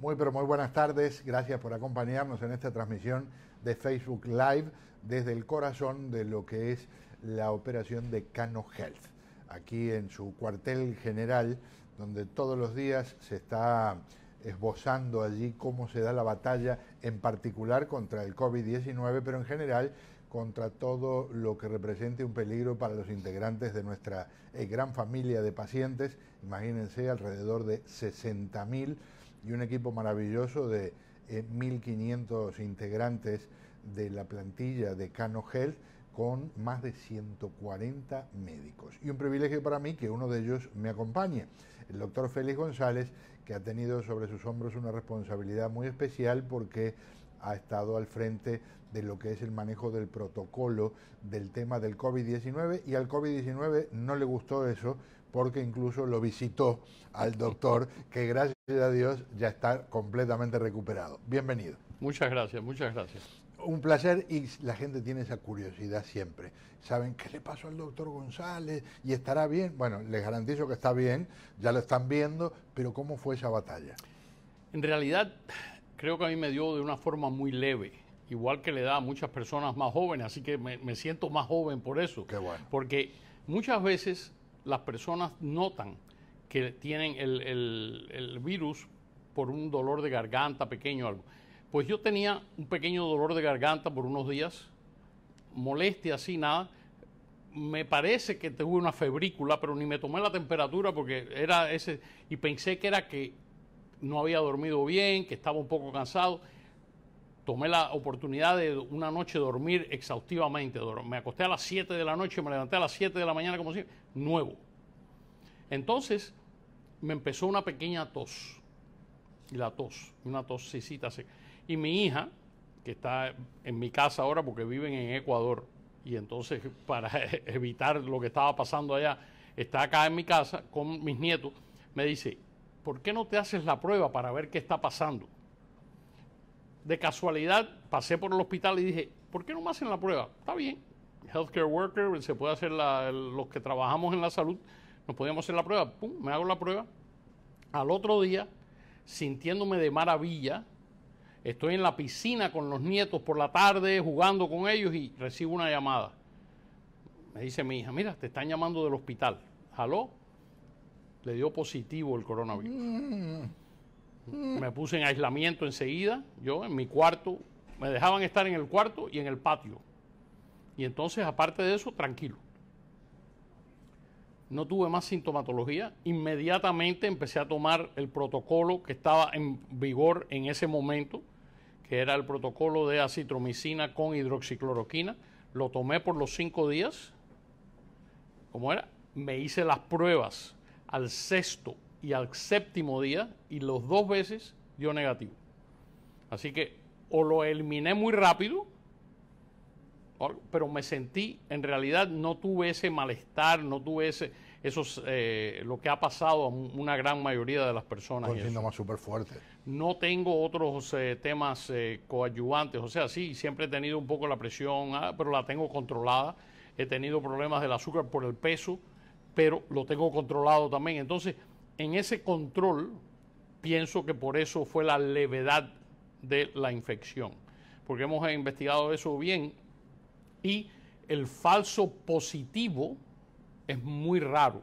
Muy, pero muy buenas tardes. Gracias por acompañarnos en esta transmisión de Facebook Live desde el corazón de lo que es la operación de Cano Health, aquí en su cuartel general, donde todos los días se está esbozando allí cómo se da la batalla, en particular contra el COVID-19, pero en general contra todo lo que represente un peligro para los integrantes de nuestra eh, gran familia de pacientes. Imagínense, alrededor de 60.000 y un equipo maravilloso de 1.500 eh, integrantes de la plantilla de Cano Health con más de 140 médicos. Y un privilegio para mí que uno de ellos me acompañe, el doctor Félix González, que ha tenido sobre sus hombros una responsabilidad muy especial porque ha estado al frente de lo que es el manejo del protocolo del tema del COVID-19 y al COVID-19 no le gustó eso porque incluso lo visitó al doctor, que gracias a Dios ya está completamente recuperado. Bienvenido. Muchas gracias, muchas gracias. Un placer y la gente tiene esa curiosidad siempre. ¿Saben qué le pasó al doctor González? ¿Y estará bien? Bueno, les garantizo que está bien, ya lo están viendo, pero ¿cómo fue esa batalla? En realidad, creo que a mí me dio de una forma muy leve igual que le da a muchas personas más jóvenes, así que me, siento más joven por eso. Qué bueno. Porque muchas veces las personas notan que tienen el, virus por un dolor de garganta pequeño o algo. Pues yo tenía un pequeño dolor de garganta por unos días, molestia así, nada. Me parece que tuve una febrícula, pero ni me tomé la temperatura porque era ese. Y pensé que era que no había dormido bien, que estaba un poco cansado tomé la oportunidad de una noche dormir exhaustivamente. Me acosté a las 7 de la noche, me levanté a las 7 de la mañana, como siempre, nuevo. Entonces, me empezó una pequeña tos. Y la tos, una tosicita así. Y mi hija, que está en mi casa ahora porque viven en Ecuador, y entonces para evitar lo que estaba pasando allá, está acá en mi casa con mis nietos, me dice, ¿por qué no te haces la prueba para ver qué está pasando? de casualidad pasé por el hospital y dije, ¿por qué no me hacen la prueba? Está bien, healthcare worker, se puede hacer la, los que trabajamos en la salud, nos podíamos hacer la prueba, pum, me hago la prueba. Al otro día, sintiéndome de maravilla, estoy en la piscina con los nietos por la tarde, jugando con ellos y recibo una llamada. Me dice mi hija, mira, te están llamando del hospital. ¿Aló? Le dio positivo el coronavirus. Mm. Me puse en aislamiento enseguida, yo en mi cuarto, me dejaban estar en el cuarto y en el patio. Y entonces, aparte de eso, tranquilo. No tuve más sintomatología. Inmediatamente empecé a tomar el protocolo que estaba en vigor en ese momento, que era el protocolo de acitromicina con hidroxicloroquina. Lo tomé por los cinco días. como era? Me hice las pruebas al sexto y al séptimo día y los dos veces dio negativo. Así que o lo eliminé muy rápido, pero me sentí, en realidad no tuve ese malestar, no tuve ese, esos, eh, lo que ha pasado a una gran mayoría de las personas. con síndrome súper fuerte. No tengo otros eh, temas eh, coadyuvantes, o sea, sí, siempre he tenido un poco la presión, ah, pero la tengo controlada. He tenido problemas del azúcar por el peso, pero lo tengo controlado también. Entonces, en ese control, pienso que por eso fue la levedad de la infección, porque hemos investigado eso bien y el falso positivo es muy raro,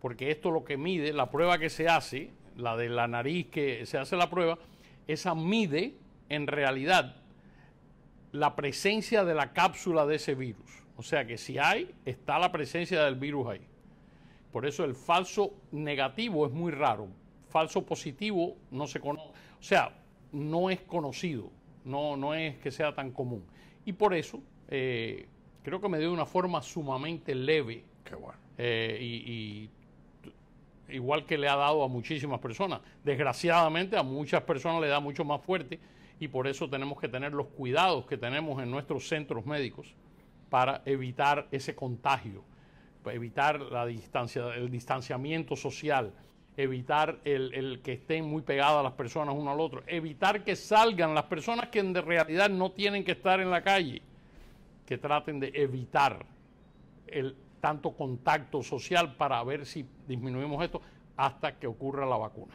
porque esto lo que mide, la prueba que se hace, la de la nariz que se hace la prueba, esa mide en realidad la presencia de la cápsula de ese virus. O sea que si hay, está la presencia del virus ahí. Por eso el falso negativo es muy raro. Falso positivo no se conoce, o sea, no es conocido, no, no es que sea tan común. Y por eso eh, creo que me dio de una forma sumamente leve. Eh, igual que le ha dado a muchísimas personas. Desgraciadamente a muchas personas le da mucho más fuerte y por eso tenemos que tener los cuidados que tenemos en nuestros centros médicos para evitar ese contagio evitar la distancia, el distanciamiento social, evitar el, que estén muy pegadas las personas uno al otro, evitar que salgan las personas que en realidad no tienen que estar en la calle, que traten de evitar el tanto contacto social para ver si disminuimos esto hasta que ocurra la vacuna.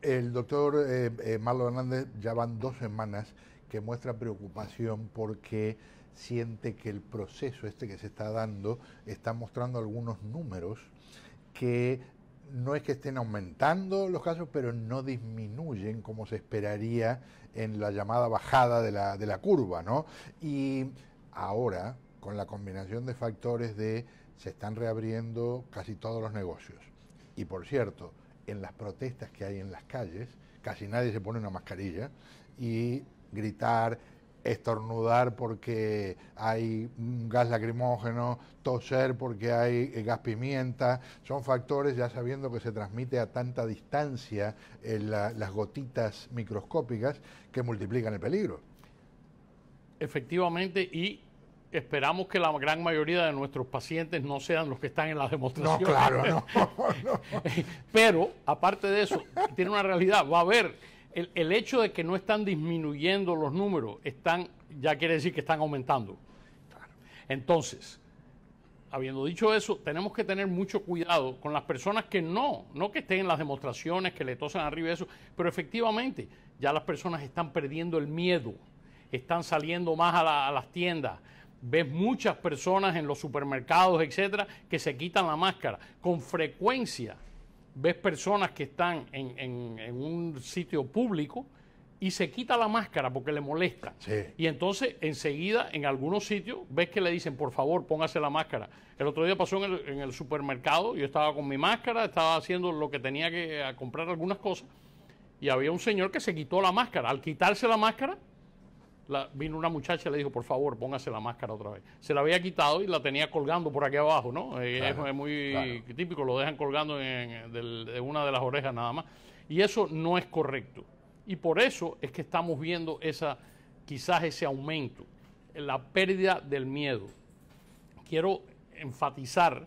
El doctor eh, eh Hernández ya van dos semanas que muestra preocupación porque siente que el proceso este que se está dando está mostrando algunos números que no es que estén aumentando los casos, pero no disminuyen como se esperaría en la llamada bajada de la, curva, ¿no? Y ahora, con la combinación de factores de se están reabriendo casi todos los negocios. Y por cierto, en las protestas que hay en las calles, casi nadie se pone una mascarilla y gritar, estornudar porque hay gas lacrimógeno, toser porque hay eh, gas pimienta, son factores ya sabiendo que se transmite a tanta distancia eh, las gotitas microscópicas que multiplican el peligro. Efectivamente, y esperamos que la gran mayoría de nuestros pacientes no sean los que están en las demostraciones. No, claro, no. Pero, aparte de eso, tiene una realidad, va a haber el, hecho de que no están disminuyendo los números, están, ya quiere decir que están aumentando. Entonces, habiendo dicho eso, tenemos que tener mucho cuidado con las personas que no, no que estén en las demostraciones, que le tosan arriba de eso, pero efectivamente ya las personas están perdiendo el miedo, están saliendo más a, a las tiendas, ves muchas personas en los supermercados, etcétera, que se quitan la máscara. Con frecuencia ves personas que están en, un sitio público y se quita la máscara porque le molesta. Y entonces enseguida en algunos sitios ves que le dicen, por favor, póngase la máscara. El otro día pasó en el, supermercado, yo estaba con mi máscara, estaba haciendo lo que tenía que comprar algunas cosas, y había un señor que se quitó la máscara. Al quitarse la máscara, vino una muchacha y le dijo, por favor, póngase la máscara otra vez. Se la había quitado y la tenía colgando por aquí abajo, ¿no? Eh, es, muy típico, lo dejan colgando en, una de las orejas nada más. Y eso no es correcto. Y por eso es que estamos viendo esa, quizás ese aumento, la pérdida del miedo. Quiero enfatizar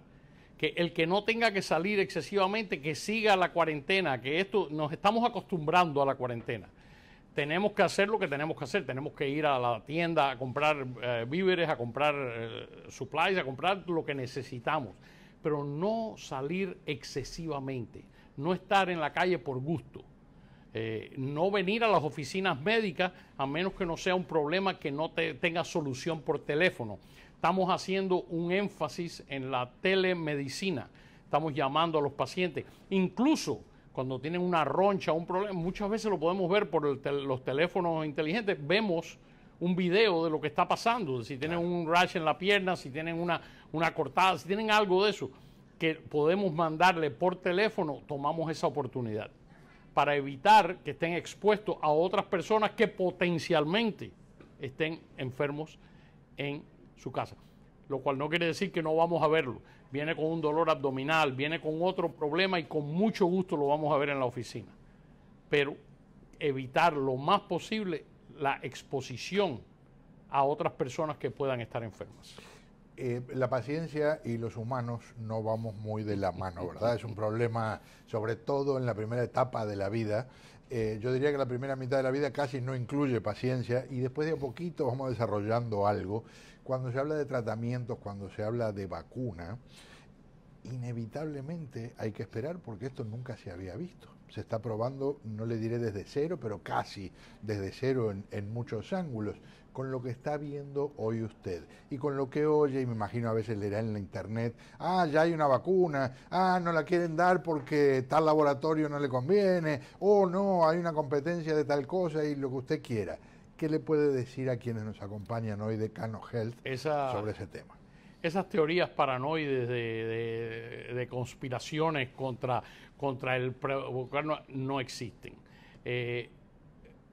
que el que no tenga que salir excesivamente, que siga la cuarentena, que esto nos estamos acostumbrando a la cuarentena tenemos que hacer lo que tenemos que hacer. Tenemos que ir a la tienda a comprar eh, víveres, a comprar eh, supplies, a comprar lo que necesitamos. Pero no salir excesivamente. No estar en la calle por gusto. Eh, no venir a las oficinas médicas a menos que no sea un problema que no te, tenga solución por teléfono. Estamos haciendo un énfasis en la telemedicina. Estamos llamando a los pacientes. Incluso cuando tienen una roncha, un problema, muchas veces lo podemos ver por los teléfonos inteligentes, vemos un video de lo que está pasando, si tienen un rash en la pierna, si tienen una, una cortada, si tienen algo de eso, que podemos mandarle por teléfono, tomamos esa oportunidad para evitar que estén expuestos a otras personas que potencialmente estén enfermos en su casa. Lo cual no quiere decir que no vamos a verlo viene con un dolor abdominal, viene con otro problema y con mucho gusto lo vamos a ver en la oficina. Pero evitar lo más posible la exposición a otras personas que puedan estar enfermas. Eh, la paciencia y los humanos no vamos muy de la mano, ¿verdad? Es un problema, sobre todo en la primera etapa de la vida. Eh, yo diría que la primera mitad de la vida casi no incluye paciencia y después de a poquito vamos desarrollando algo cuando se habla de tratamientos, cuando se habla de vacuna, inevitablemente hay que esperar porque esto nunca se había visto. Se está probando, no le diré desde cero, pero casi desde cero en, muchos ángulos, con lo que está viendo hoy usted y con lo que oye, y me imagino a veces leerá en la internet, ah, ya hay una vacuna, ah, no la quieren dar porque tal laboratorio no le conviene, o no, hay una competencia de tal cosa y lo que usted quiera ¿Qué le puede decir a quienes nos acompañan hoy de Cano Health sobre ese tema? esas teorías paranoides de, conspiraciones contra, contra el no, no existen. Eh,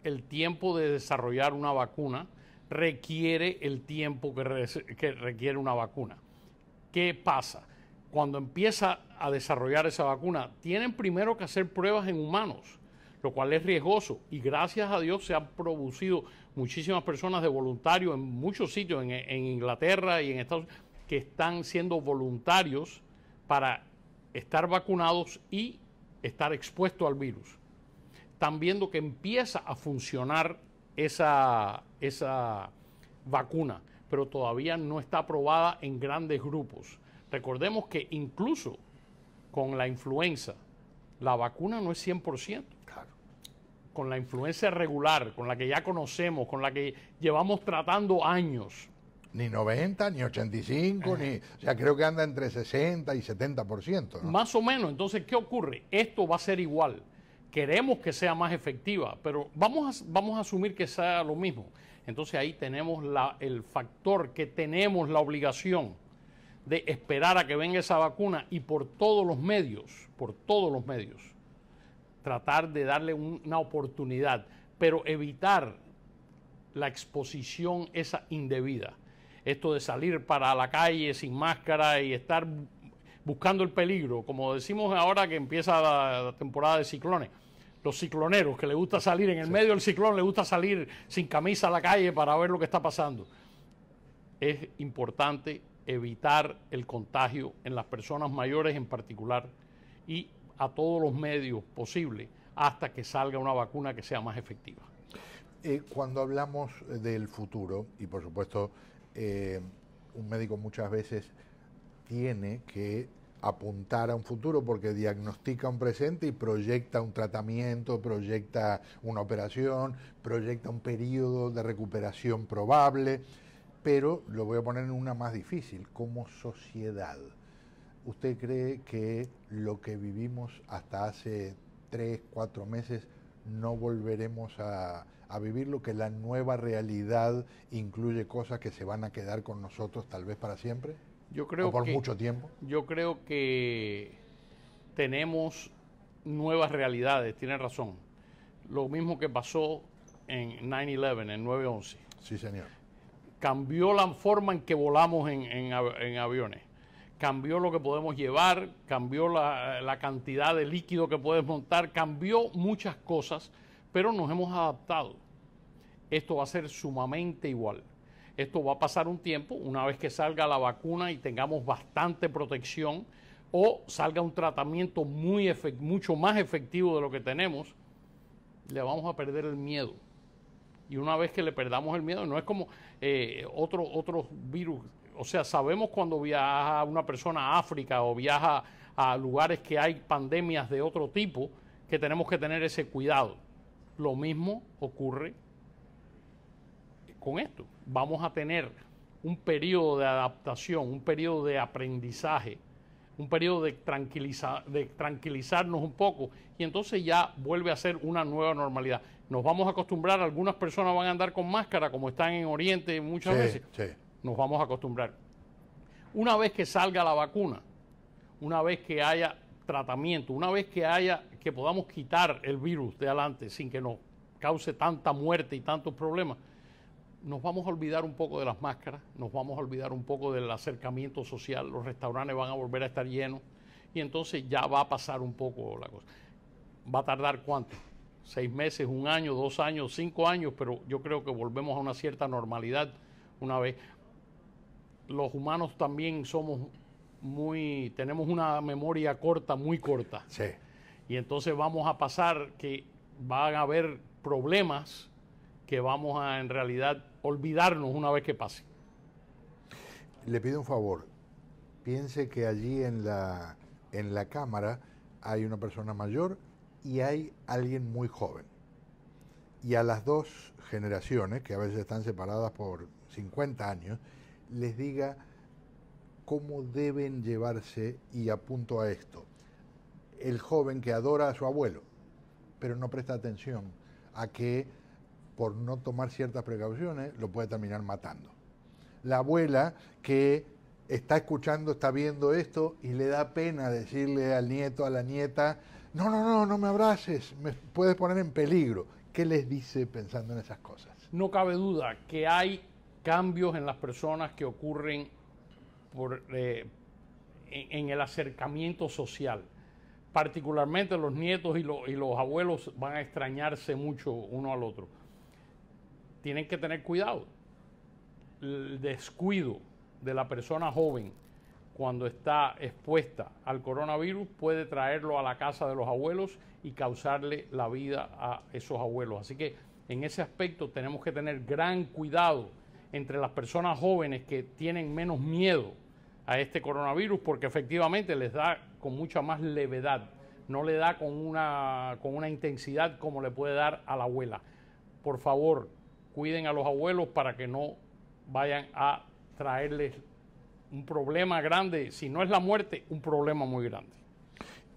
el tiempo de desarrollar una vacuna requiere el tiempo que, que, requiere una vacuna. ¿Qué pasa? Cuando empieza a desarrollar esa vacuna, tienen primero que hacer pruebas en humanos lo cual es riesgoso. Y gracias a Dios se han producido muchísimas personas de voluntarios en muchos sitios, en, Inglaterra y en Estados Unidos, que están siendo voluntarios para estar vacunados y estar expuestos al virus. Están viendo que empieza a funcionar esa, esa vacuna, pero todavía no está aprobada en grandes grupos. Recordemos que incluso con la influenza, la vacuna no es 100% con la influencia regular, con la que ya conocemos, con la que llevamos tratando años. Ni 90, ni 85, eh. ni, o sea, creo que anda entre 60 y 70%. ¿no? Más o menos, entonces, ¿qué ocurre? Esto va a ser igual. Queremos que sea más efectiva, pero vamos a, vamos a asumir que sea lo mismo. Entonces ahí tenemos la, el factor que tenemos la obligación de esperar a que venga esa vacuna y por todos los medios, por todos los medios, tratar de darle una oportunidad, pero evitar la exposición esa indebida. Esto de salir para la calle sin máscara y estar buscando el peligro, como decimos ahora que empieza la, temporada de ciclones. Los cicloneros que le gusta salir en el medio del ciclón, le gusta salir sin camisa a la calle para ver lo que está pasando. Es importante evitar el contagio en las personas mayores en particular y a todos los medios posibles hasta que salga una vacuna que sea más efectiva. Eh, cuando hablamos eh, del futuro, y por supuesto eh, un médico muchas veces tiene que apuntar a un futuro porque diagnostica un presente y proyecta un tratamiento, proyecta una operación, proyecta un periodo de recuperación probable, pero lo voy a poner en una más difícil, como sociedad. ¿usted cree que lo que vivimos hasta hace tres, cuatro meses no volveremos a, vivirlo, que la nueva realidad incluye cosas que se van a quedar con nosotros tal vez para siempre? Yo creo que por mucho tiempo. Yo creo que tenemos nuevas realidades, tiene razón. Lo mismo que pasó en 9-11, en 9-11. Sí, señor. Cambió la forma en que volamos en aviones cambió lo que podemos llevar, cambió la, cantidad de líquido que puedes montar, cambió muchas cosas, pero nos hemos adaptado. Esto va a ser sumamente igual. Esto va a pasar un tiempo, una vez que salga la vacuna y tengamos bastante protección o salga un tratamiento muy mucho más efectivo de lo que tenemos, le vamos a perder el miedo. Y una vez que le perdamos el miedo, no es como eh, otro, otros virus o sea, sabemos cuando viaja una persona a África o viaja a lugares que hay pandemias de otro tipo, que tenemos que tener ese cuidado. Lo mismo ocurre con esto. Vamos a tener un periodo de adaptación, un periodo de aprendizaje, un periodo de, tranquiliza de tranquilizarnos un poco y entonces ya vuelve a ser una nueva normalidad. Nos vamos a acostumbrar, algunas personas van a andar con máscara, como están en Oriente muchas sí, veces. Sí nos vamos a acostumbrar. Una vez que salga la vacuna, una vez que haya tratamiento, una vez que haya que podamos quitar el virus de adelante sin que nos cause tanta muerte y tantos problemas, nos vamos a olvidar un poco de las máscaras, nos vamos a olvidar un poco del acercamiento social, los restaurantes van a volver a estar llenos y entonces ya va a pasar un poco la cosa. ¿Va a tardar cuánto? Seis meses, un año, dos años, cinco años, pero yo creo que volvemos a una cierta normalidad una vez los humanos también somos muy, tenemos una memoria corta, muy corta. Sí. Y entonces vamos a pasar que van a haber problemas que vamos a en realidad olvidarnos una vez que pase. Le pido un favor, piense que allí en la, en la cámara hay una persona mayor y hay alguien muy joven. Y a las dos generaciones, que a veces están separadas por 50 años, les diga cómo deben llevarse y apunto a esto. El joven que adora a su abuelo, pero no presta atención a que por no tomar ciertas precauciones lo puede terminar matando. La abuela que está escuchando, está viendo esto y le da pena decirle al nieto, a la nieta, no, no, no, no me abraces, me puedes poner en peligro. ¿Qué les dice pensando en esas cosas? No cabe duda que hay cambios en las personas que ocurren eh, en, el acercamiento social. Particularmente los nietos y los abuelos van a extrañarse mucho uno al otro. Tienen que tener cuidado. El descuido de la persona joven cuando está expuesta al coronavirus puede traerlo a la casa de los abuelos y causarle la vida a esos abuelos. Así que en ese aspecto tenemos que tener gran cuidado entre las personas jóvenes que tienen menos miedo a este coronavirus porque efectivamente les da con mucha más levedad, no le da con una, con una intensidad como le puede dar a la abuela. Por favor, cuiden a los abuelos para que no vayan a traerles un problema grande, si no es la muerte, un problema muy grande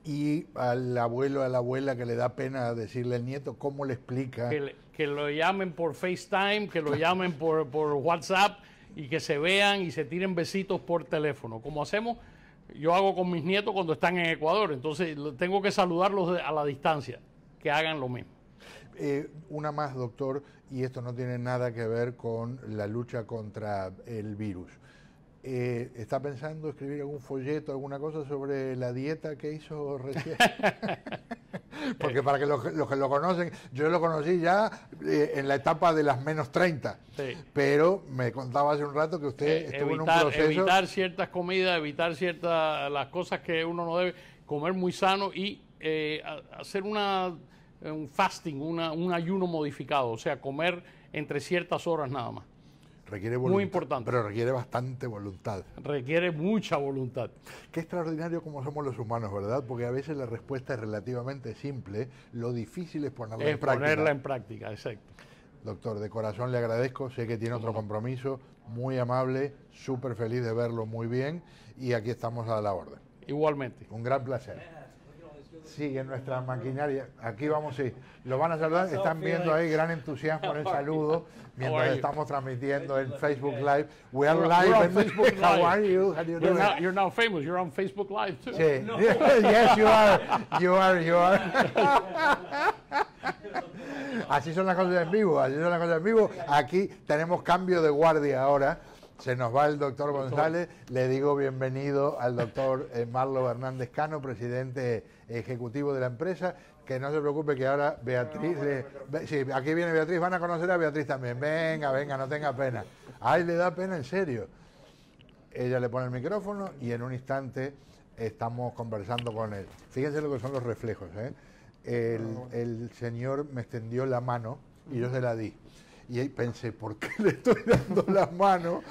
y al abuelo, a la abuela que le da pena decirle al nieto, ¿cómo le explica? Que, lo llamen por FaceTime, que lo llamen por, por, WhatsApp y que se vean y se tiren besitos por teléfono, como hacemos, yo hago con mis nietos cuando están en Ecuador, entonces tengo que saludarlos a la distancia, que hagan lo mismo. Eh, una más, doctor, y esto no tiene nada que ver con la lucha contra el virus. Eh, está pensando escribir algún folleto, alguna cosa sobre la dieta que hizo recién. Porque para que los, que lo conocen, yo lo conocí ya eh, en la etapa de las menos 30. Pero me contaba hace un rato que usted eh, estuvo en un proceso. Evitar ciertas comidas, evitar ciertas las cosas que uno no debe comer muy sano y hacer un fasting, un ayuno modificado, o sea, comer entre ciertas horas nada más. Requiere Muy importante. Pero requiere bastante voluntad. Requiere mucha voluntad. Qué extraordinario como somos los humanos, ¿verdad? Porque a veces la respuesta es relativamente simple, lo difícil es ponerla en práctica. Ponerla en práctica, exacto. Doctor, de corazón le agradezco, sé que tiene otro compromiso, muy amable, súper feliz de verlo muy bien y aquí estamos a la orden. Igualmente. Un gran placer sigue nuestra maquinaria. Aquí vamos, sí. Lo van a saludar. Están viendo ahí gran entusiasmo en el saludo mientras estamos transmitiendo en Facebook Live. We are live on Facebook Live. How are you? How do you doing? You're now famous. You're on Facebook Live too. Sí. yes, you are. You are. You are. así son las cosas en vivo. Así son las cosas en vivo. Aquí tenemos cambio de guardia ahora. Se nos va el doctor González. Le digo bienvenido al doctor eh, Marlo Hernández Cano, presidente ejecutivo de la empresa. Que no se preocupe que ahora Beatriz... Eh, sí, aquí viene Beatriz, van a conocer a Beatriz también. Venga, venga, no tenga pena. Ay, le da pena en serio. Ella le pone el micrófono y en un instante estamos conversando con él. Fíjense lo que son los reflejos. ¿eh? el señor me extendió la mano y yo se la di y ahí pensé, ¿por qué le estoy dando la mano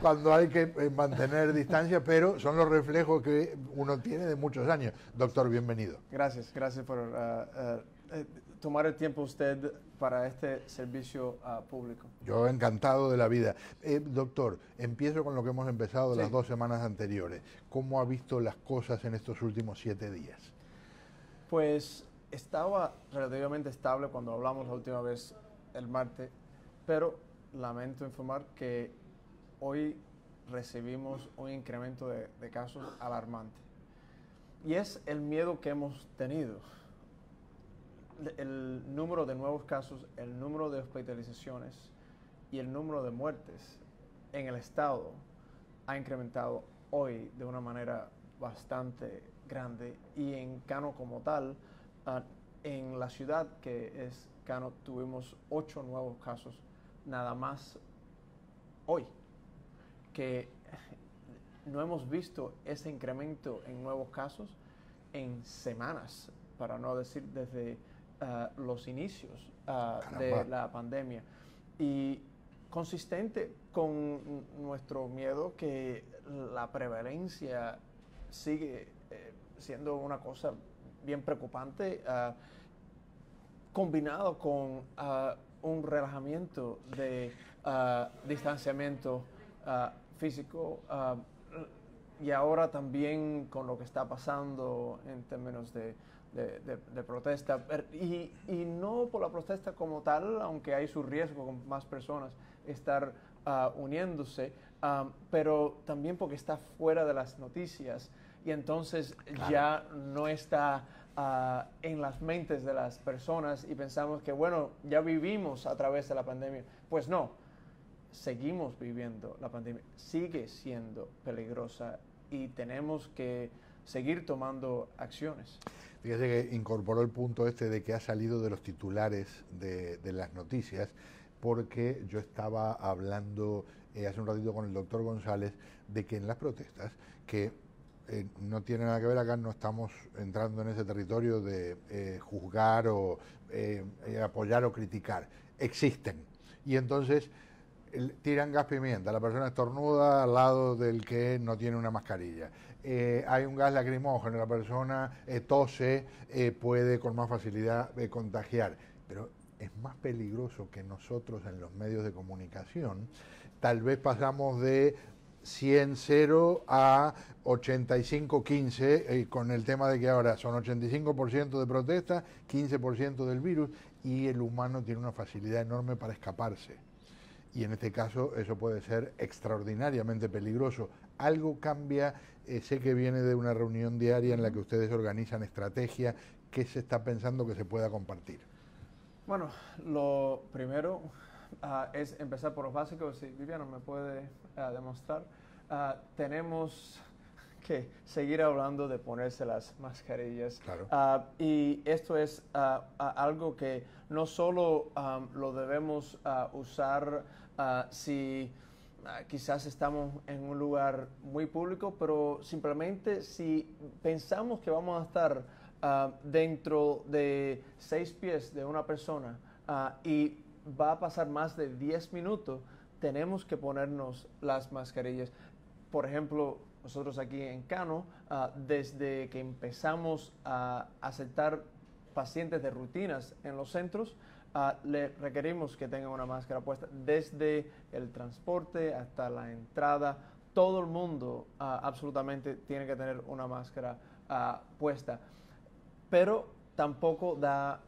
cuando, hay que eh, mantener distancia? Pero son los reflejos que uno tiene de muchos años. Doctor, bienvenido. Gracias, gracias por ah, ah, eh, tomar el tiempo usted para este servicio ah, público. Yo encantado de la vida. Eh, doctor, empiezo con lo que hemos empezado las dos semanas anteriores. ¿Cómo ha visto las cosas en estos últimos siete días? Pues estaba relativamente estable cuando hablamos la última vez el martes, pero lamento informar que hoy recibimos un incremento de, casos alarmante. Y es el miedo que hemos tenido. El número de nuevos casos, el número de hospitalizaciones y el número de muertes en el estado ha incrementado hoy de una manera bastante grande y en Cano como tal ah, en la ciudad, que es Cano, tuvimos ocho nuevos casos, nada más hoy, que no hemos visto ese incremento en nuevos casos en semanas, para no decir desde ah, los inicios ah, de la pandemia. Y consistente con nuestro miedo que la prevalencia sigue eh, siendo una cosa bien preocupante, ah, combinado con ah, un relajamiento de ah, distanciamiento físico y ahora también con lo que está pasando en términos de, protesta, y, no por la protesta como tal, aunque hay su riesgo con más personas estar uniéndose, pero también porque está fuera de las noticias y entonces ya no está Ah, en las mentes de las personas y pensamos que, bueno, ya vivimos a través de la pandemia. Pues no, seguimos viviendo la pandemia, sigue siendo peligrosa y tenemos que seguir tomando acciones. Fíjese que incorporó el punto este de que ha salido de los titulares de, las noticias, porque yo estaba hablando eh, hace un ratito con el doctor González de que en las protestas, que eh, no tiene nada que ver, acá no estamos entrando en ese territorio de eh, juzgar o eh, apoyar o criticar, existen. Y entonces tiran gas pimienta, la persona estornuda al lado del que no tiene una mascarilla. hay un gas lacrimógeno, la persona tose, puede con más facilidad contagiar. Pero es más peligroso que nosotros en los medios de comunicación. Tal vez pasamos de 100-0 a 85-15, eh, con el tema de que ahora son 85% de protesta, 15% del virus, y el humano tiene una facilidad enorme para escaparse. Y en este caso eso puede ser extraordinariamente peligroso. Algo cambia, eh, sé que viene de una reunión diaria en la que ustedes organizan estrategia, ¿qué se está pensando que se pueda compartir? Bueno, lo primero ah, es empezar por los básicos, si Viviana me puede ah, demostrar. Ah, tenemos que seguir hablando de ponerse las mascarillas. Ah, y esto es ah, algo que no solo lo debemos usar si quizás estamos en un lugar muy público, pero simplemente si pensamos que vamos a estar dentro de seis pies de una persona y va a pasar más de diez minutos, tenemos que ponernos las mascarillas por ejemplo, nosotros aquí en Cano, ah, desde que empezamos a aceptar pacientes de rutinas en los centros, ah, le requerimos que tengan una máscara puesta desde el transporte hasta la entrada. Todo el mundo ah, absolutamente tiene que tener una máscara puesta, pero tampoco da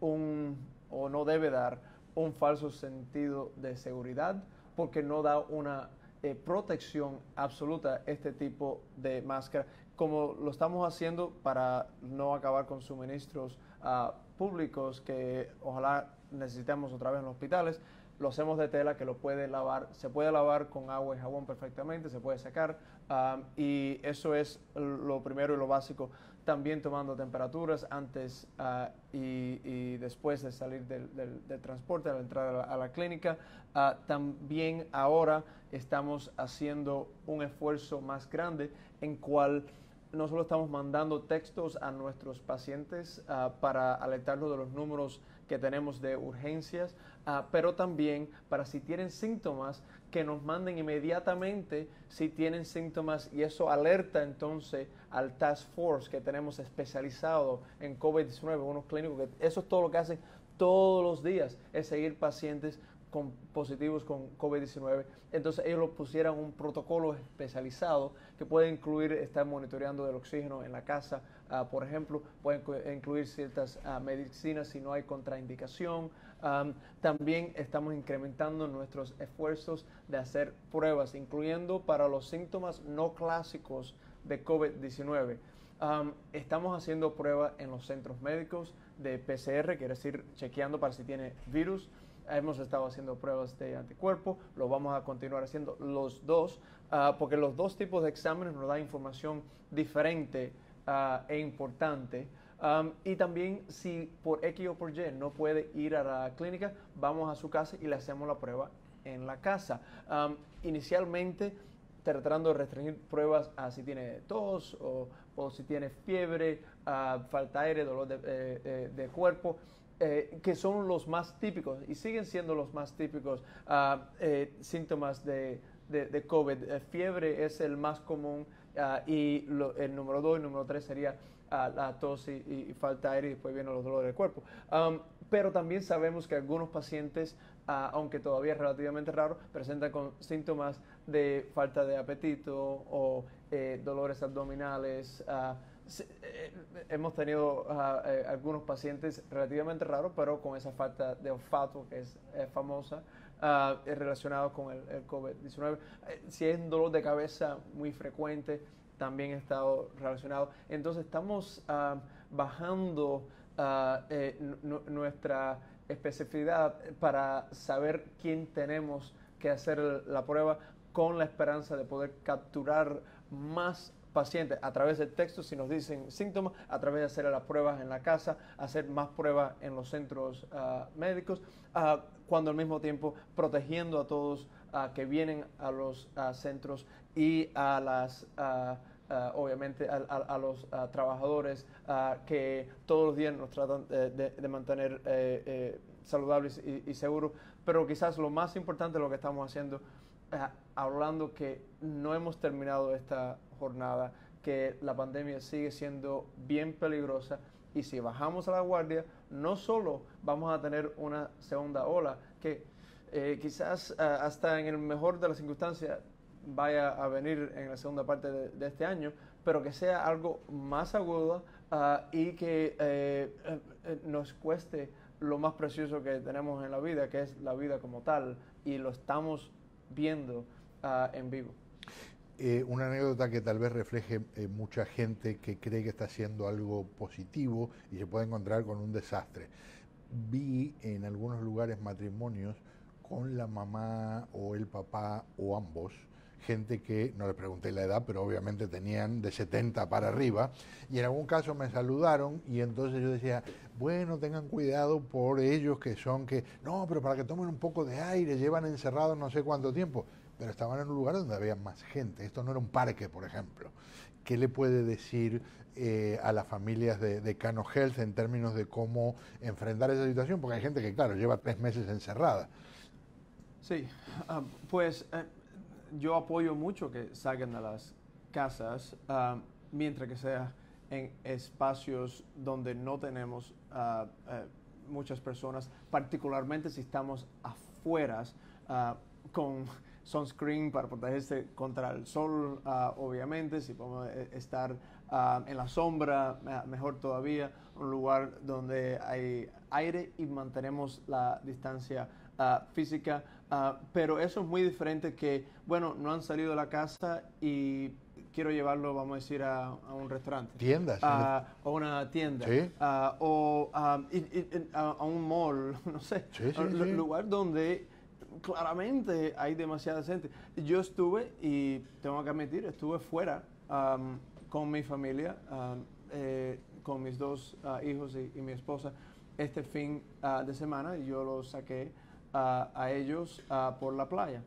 un o no debe dar un falso sentido de seguridad porque no da una eh, protección absoluta este tipo de máscara, como lo estamos haciendo para no acabar con suministros ah, públicos que ojalá necesitemos otra vez en los hospitales. Lo hacemos de tela que lo puede lavar, se puede lavar con agua y jabón perfectamente, se puede sacar ah, y eso es lo primero y lo básico también tomando temperaturas antes ah, y, después de salir del, transporte, al la entrada a la, clínica. Ah, también ahora estamos haciendo un esfuerzo más grande en cual no solo estamos mandando textos a nuestros pacientes ah, para alertarlos de los números que tenemos de urgencias, ah, pero también para si tienen síntomas, que nos manden inmediatamente si tienen síntomas y eso alerta entonces al Task Force que tenemos especializado en COVID-19, unos clínicos que eso es todo lo que hacen todos los días, es seguir pacientes con positivos con COVID-19. Entonces ellos lo pusieran un protocolo especializado que puede incluir estar monitoreando el oxígeno en la casa, ah, por ejemplo, pueden incluir ciertas ah, medicinas si no hay contraindicación. también estamos incrementando nuestros esfuerzos de hacer pruebas, incluyendo para los síntomas no clásicos de COVID-19. estamos haciendo pruebas en los centros médicos de PCR, quiere decir chequeando para si tiene virus hemos estado haciendo pruebas de anticuerpo, lo vamos a continuar haciendo los dos, ah, porque los dos tipos de exámenes nos dan información diferente ah, e importante. y también si por X o por Y no puede ir a la clínica, vamos a su casa y le hacemos la prueba en la casa. inicialmente tratando de restringir pruebas a si tiene tos o, si tiene fiebre, ah, falta falta aire, dolor de eh, eh, cuerpo. Eh, que son los más típicos y siguen siendo los más típicos ah, eh, síntomas de, de, COVID. Eh, fiebre es el más común ah, y el número dos y número tres sería ah, la tos y, falta de aire y después vienen los dolores del cuerpo. pero también sabemos que algunos pacientes, aunque todavía es relativamente raro, presentan con síntomas de falta de apetito o dolores abdominales eh, eh, hemos tenido ah, eh, algunos pacientes relativamente raros, pero con esa falta de olfato que es, famosa, uh, con el, COVID-19. si es un dolor de cabeza muy frecuente, también ha estado relacionado. Entonces estamos ah, bajando nuestra especificidad para saber quién tenemos que hacer la prueba con la esperanza de poder capturar más pacientes a través del texto si nos dicen síntomas, a través de hacer las pruebas en la casa, hacer más pruebas en los centros ah, médicos, ah, cuando al mismo tiempo protegiendo a todos ah, que vienen a los centros y a las... obviamente a, los trabajadores que todos los días nos tratan de, mantener eh, eh, saludables y, y, seguros, pero quizás lo más importante lo que estamos haciendo hablando que no hemos terminado esta jornada, que la pandemia sigue siendo bien peligrosa y si bajamos a la guardia, no solo vamos a tener una segunda ola que eh, quizás ah, hasta en el mejor de las circunstancias vaya a venir en la segunda parte de, este año, pero que sea algo más agudo ah, y que eh, eh, nos cueste lo más precioso que tenemos en la vida, que es la vida como tal, y lo estamos viendo Ah, en vivo. Eh, una anécdota que tal vez refleje eh, mucha gente que cree que está haciendo algo positivo y se puede encontrar con un desastre. Vi en algunos lugares matrimonios con la mamá o el papá o ambos, gente que, no les pregunté la edad, pero obviamente tenían de 70 para arriba, y en algún caso me saludaron y entonces yo decía, bueno, tengan cuidado por ellos que son que, no, pero para que tomen un poco de aire, llevan encerrados no sé cuánto tiempo pero estaban en un lugar donde había más gente. Esto no era un parque, por ejemplo. ¿Qué le puede decir eh, a las familias de, Cano Health en términos de cómo enfrentar esa situación? Porque hay gente que, claro, lleva tres meses encerrada. Sí, ah, pues eh, yo apoyo mucho que salgan a las casas, ah, mientras que sea en espacios donde no tenemos ah, eh, muchas personas, particularmente si estamos afuera con sunscreen para protegerse contra el sol, ah, obviamente, si podemos eh, estar ah, en la sombra, ah, mejor todavía, un lugar donde hay aire y mantenemos la distancia física, pero eso es muy diferente que, bueno, no han salido de la casa y quiero llevarlo, vamos a decir, a, un restaurante. Tienda, Uh, o una tienda. Sí. o a, un mall, no sé. Sí, sí, un lugar donde claramente hay demasiada gente. Yo estuve, y tengo que admitir, estuve fuera um, con mi familia, um, eh, con mis dos uh, hijos y, mi esposa, este fin uh, de semana. Yo los saqué uh, a ellos por la playa.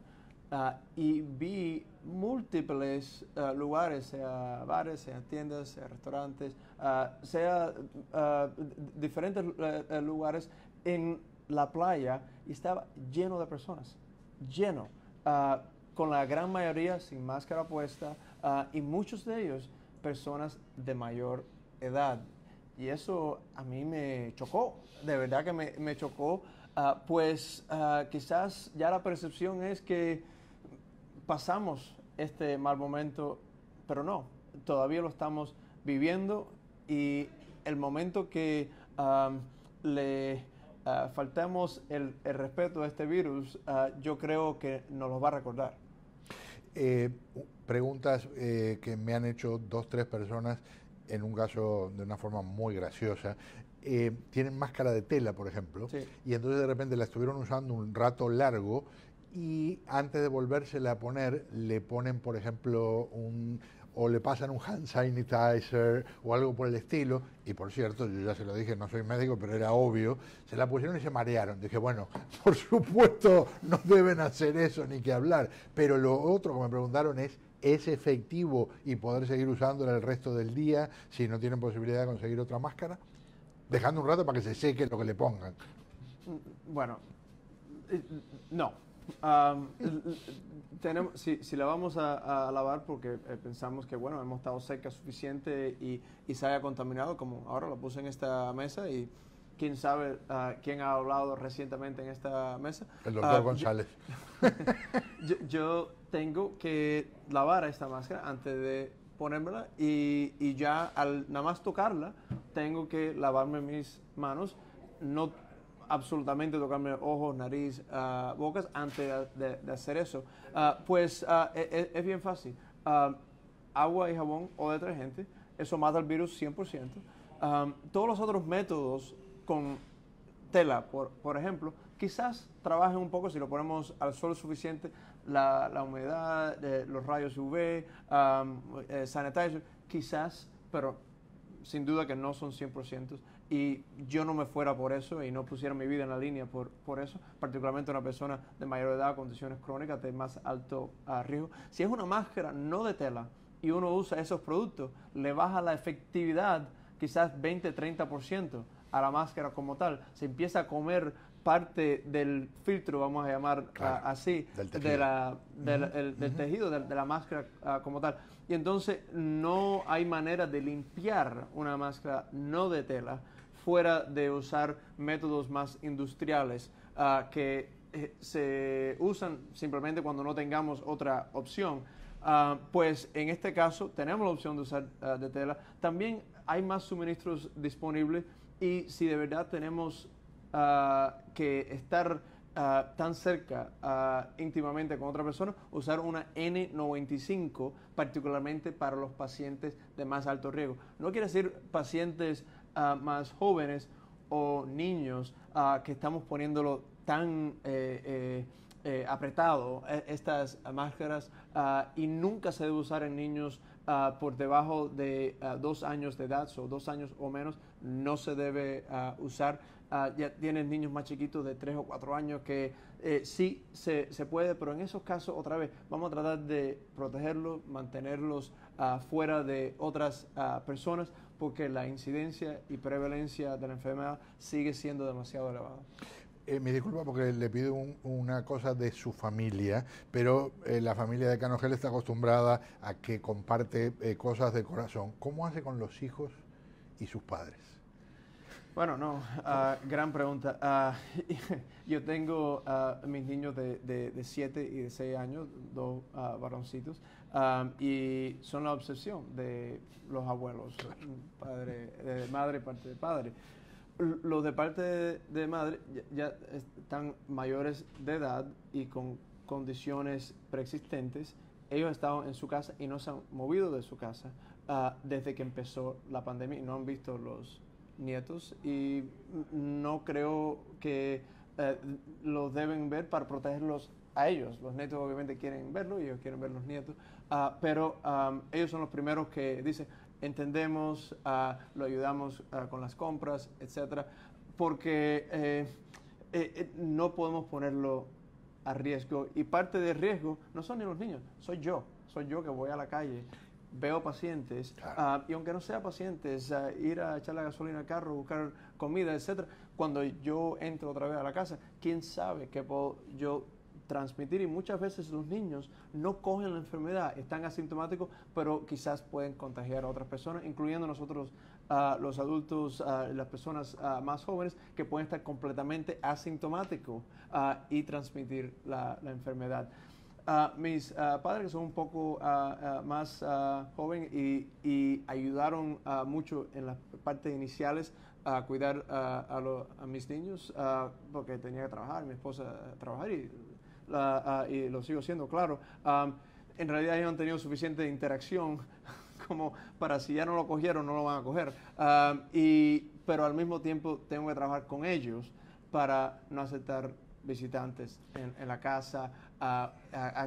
y vi múltiples lugares, sea bares, sea tiendas, sea restaurantes, sea diferentes lugares en la playa y estaba lleno de personas, lleno, ah, con la gran mayoría sin máscara puesta ah, y muchos de ellos personas de mayor edad. Y eso a mí me chocó, de verdad que me, me chocó, ah, pues quizás ya la percepción es que pasamos este mal momento, pero no, todavía lo estamos viviendo y el momento que le Ah, faltamos el, respeto a este virus, ah, yo creo que nos lo va a recordar. Eh, preguntas eh, que me han hecho dos, tres personas, en un caso de una forma muy graciosa. Eh, tienen máscara de tela, por ejemplo, y entonces de repente la estuvieron usando un rato largo y antes de volvérsela a poner le ponen, por ejemplo, un o le pasan un hand sanitizer o algo por el estilo, y por cierto, yo ya se lo dije, no soy médico, pero era obvio, se la pusieron y se marearon. Dije, bueno, por supuesto no deben hacer eso ni que hablar, pero lo otro que me preguntaron es, ¿es efectivo y poder seguir usándola el resto del día si no tienen posibilidad de conseguir otra máscara? Dejando un rato para que se seque lo que le pongan. Bueno, eh, no, tenemos, si, si, la vamos a, lavar porque eh, pensamos que, bueno, hemos estado seca suficiente y, y, se haya contaminado, como ahora lo puse en esta mesa y quién sabe ah, quién ha hablado recientemente en esta mesa. El doctor ah, González. Yo, tengo que lavar esta máscara antes de ponérmela y, y ya al nada más tocarla tengo que lavarme mis manos. No, absolutamente tocarme ojos, nariz, ah, bocas antes de, hacer eso. Ah, pues ah, e, e, es, bien fácil. agua y jabón o detergente, eso mata el virus 100%. todos los otros métodos con tela, por, por ejemplo, quizás trabajen un poco si lo ponemos al sol suficiente, la, humedad, eh, los rayos UV, um, eh, quizás, pero sin duda que no son 100% y yo no me fuera por eso y no pusiera mi vida en la línea por, eso, particularmente una persona de mayor edad, condiciones crónicas de más alto ah, riesgo. Si es una máscara no de tela y uno usa esos productos, le baja la efectividad quizás 20-30% a la máscara como tal. Se empieza a comer parte del filtro, vamos a llamar ah, así, del tejido, de la, máscara ah, como tal. Y entonces no hay manera de limpiar una máscara no de tela fuera de usar métodos más industriales ah, que eh, se usan simplemente cuando no tengamos otra opción. Ah, pues en este caso tenemos la opción de usar ah, de tela. También hay más suministros disponibles y si de verdad tenemos que estar tan cerca íntimamente con otra persona, usar una N95, particularmente para los pacientes de más alto riesgo. No quiere decir pacientes Ah, más jóvenes o niños ah, que estamos poniéndolo tan eh, eh, eh, apretado, e, estas máscaras, ah, y nunca se debe usar en niños por debajo de dos años de edad, o dos años o menos, no se debe usar. ya tienen niños más chiquitos de tres o cuatro años que sí se, se, puede, pero en esos casos, otra vez, vamos a tratar de protegerlos, mantenerlos fuera de otras personas porque la incidencia y prevalencia de la enfermedad sigue siendo demasiado elevada. Eh, Mi disculpa porque le pido una cosa de su familia, pero eh, la familia de Canogel está acostumbrada a que comparte eh, cosas de corazón. ¿Cómo hace con los hijos y sus padres? Bueno, no, ah, gran pregunta. Ah, yo tengo a ah, mis niños de 7 y de 6 años, dos varoncitos y son la obsesión de los abuelos, mm, padre, de madre, parte de padre. Los de parte de, madre ya, están mayores de edad y con condiciones preexistentes. Ellos estaban en su casa y no se han movido de su casa ah, desde que empezó la pandemia y no han visto los nietos. Y no creo que eh, los deben ver para protegerlos a ellos. Los nietos obviamente quieren verlo y ellos quieren ver los nietos, Ah, pero ellos son los primeros que dicen, entendemos, ah, lo ayudamos ah, con las compras, etcétera, porque eh, eh, eh, no podemos ponerlo a riesgo. Y parte de riesgo no son ni los niños, soy yo, soy yo que voy a la calle. Veo pacientes, y aunque no sea pacientes, ir a echar la gasolina al carro, buscar comida, etcétera. Cuando yo entro otra vez a la casa, quién sabe qué puedo yo transmitir y muchas veces los niños no cogen la enfermedad, están asintomáticos, pero quizás pueden contagiar a otras personas, incluyendo nosotros uh, los adultos, uh, las personas más jóvenes que pueden estar completamente asintomáticos y transmitir la, enfermedad. mis padres que son un poco más jóvenes y, y, ayudaron mucho en las partes iniciales a cuidar a, a mis niños porque tenía que trabajar, mi esposa trabajar y Ah, y lo sigo siendo, claro, en realidad ellos han tenido suficiente interacción como para si ya no lo cogieron, no lo van a coger. y, pero al mismo tiempo tengo que trabajar con ellos para no aceptar visitantes en, la casa, a,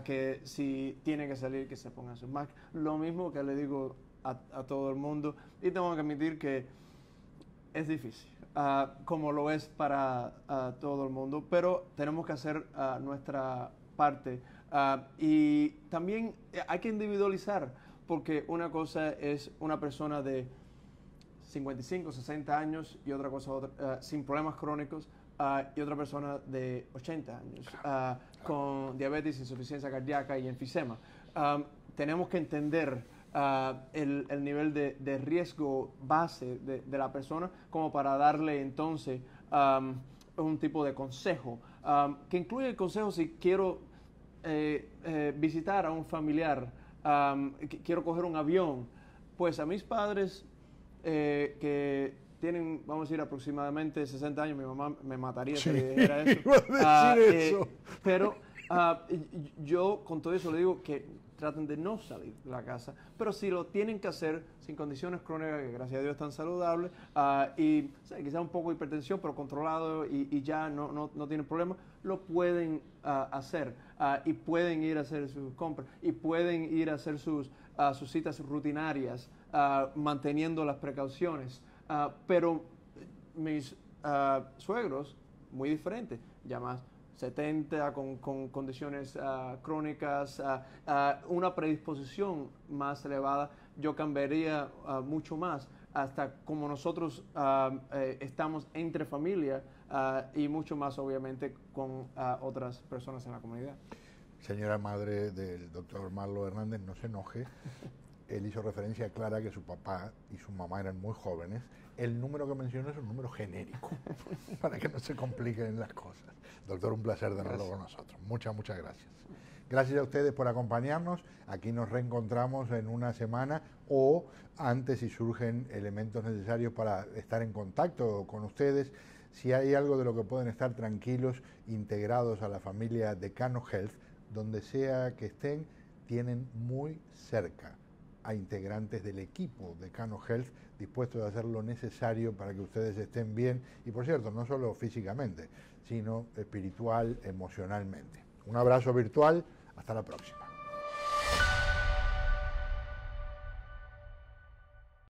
que si tienen que salir, que se pongan sus más Lo mismo que le digo a todo el mundo y tengo que admitir que es difícil Ah, como lo es para ah, todo el mundo, pero tenemos que hacer ah, nuestra parte. y también eh, hay que individualizar, porque una cosa es una persona de 55, 60 años y otra cosa otra, sin problemas crónicos, y otra persona de 80 años con diabetes, insuficiencia cardíaca y enfisema. tenemos que entender Ah, el, nivel de, riesgo base de, la persona como para darle entonces un tipo de consejo, que incluye el consejo si quiero eh, eh, visitar a un familiar, quiero coger un avión, pues a mis padres eh, que tienen, vamos a decir, aproximadamente 60 años, mi mamá me mataría si le dijera ah, eso. pero ah, yo con todo eso le digo que traten de no salir de la casa, pero si lo tienen que hacer sin condiciones crónicas, que gracias a Dios están saludables, ah, y quizás un poco de hipertensión, pero controlado y, ya no, no, tienen problema, lo pueden ah, hacer ah, y pueden ir a hacer sus compras y pueden ir a hacer sus, sus citas rutinarias manteniendo las precauciones. pero mis suegros, muy diferentes, ya más 70, con, condiciones ah, crónicas, ah, ah, una predisposición más elevada, yo cambiaría mucho más hasta como nosotros eh, estamos entre familia y mucho más obviamente con otras personas en la comunidad. Señora madre del doctor Marlo Hernández, no se enoje. Él hizo referencia clara que su papá y su mamá eran muy jóvenes el número que menciono es un número genérico, para que no se compliquen las cosas. Doctor, un placer tenerlo con nosotros. Muchas, muchas gracias. Gracias a ustedes por acompañarnos. Aquí nos reencontramos en una semana o antes si surgen elementos necesarios para estar en contacto con ustedes. Si hay algo de lo que pueden estar tranquilos, integrados a la familia de Cano Health, donde sea que estén, tienen muy cerca a integrantes del equipo de Cano Health dispuesto a hacer lo necesario para que ustedes estén bien, y por cierto, no solo físicamente, sino espiritual, emocionalmente. Un abrazo virtual, hasta la próxima.